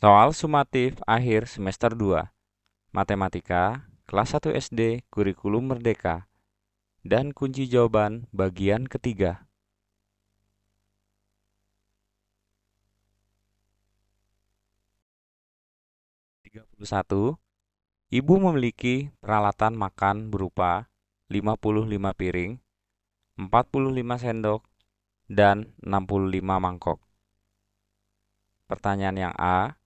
Soal sumatif akhir semester 2 Matematika, kelas 1 SD, kurikulum merdeka Dan kunci jawaban bagian ketiga satu Ibu memiliki peralatan makan berupa 55 piring, 45 sendok, dan 65 mangkok. Pertanyaan yang A,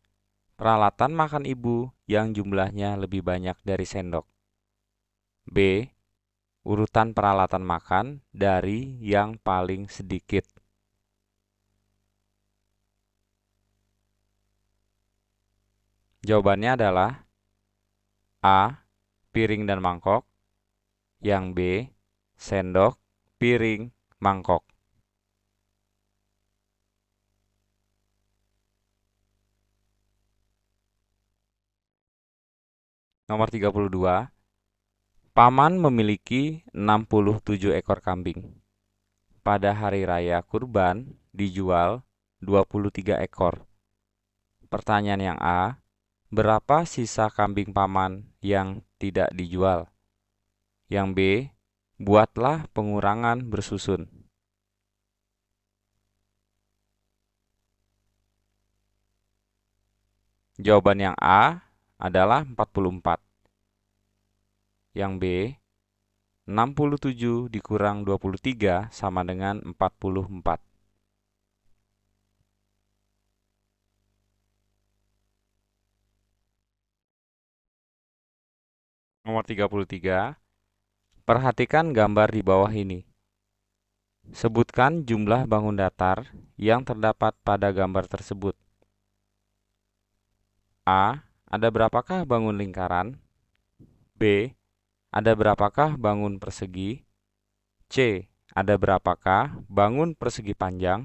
peralatan makan ibu yang jumlahnya lebih banyak dari sendok. B. Urutan peralatan makan dari yang paling sedikit. Jawabannya adalah A. Piring dan mangkok Yang B. Sendok, piring, mangkok Nomor 32. Paman memiliki 67 ekor kambing. Pada hari raya kurban dijual 23 ekor. Pertanyaan yang A, berapa sisa kambing paman yang tidak dijual? Yang B, buatlah pengurangan bersusun. Jawaban yang A adalah 44. Yang B 67 dikurang 23 sama dengan 44. Nomor 33. Perhatikan gambar di bawah ini. Sebutkan jumlah bangun datar yang terdapat pada gambar tersebut. A ada berapakah bangun lingkaran? B. Ada berapakah bangun persegi? C. Ada berapakah bangun persegi panjang?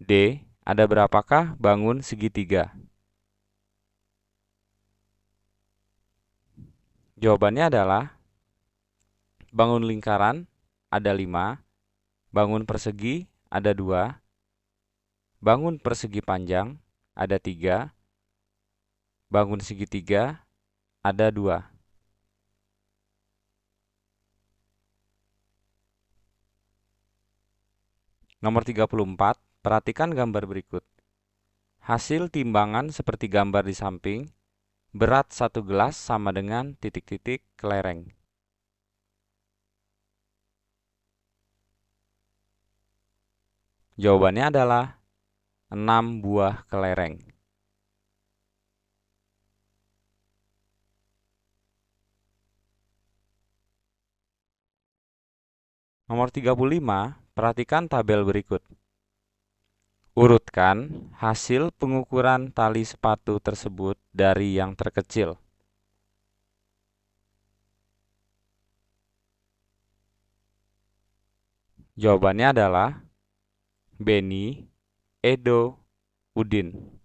D. Ada berapakah bangun segitiga? Jawabannya adalah bangun lingkaran ada 5, bangun persegi ada 2, bangun persegi panjang ada 3, bangun segitiga ada dua. Nomor 34, perhatikan gambar berikut. Hasil timbangan seperti gambar di samping, berat satu gelas sama dengan titik-titik kelereng. Jawabannya adalah 6 buah kelereng. Nomor 35, perhatikan tabel berikut. Urutkan hasil pengukuran tali sepatu tersebut dari yang terkecil. Jawabannya adalah Beni, Edo, Udin.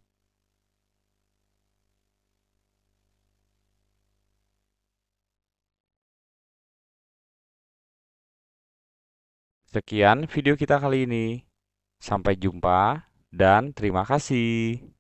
Sekian video kita kali ini. Sampai jumpa dan terima kasih.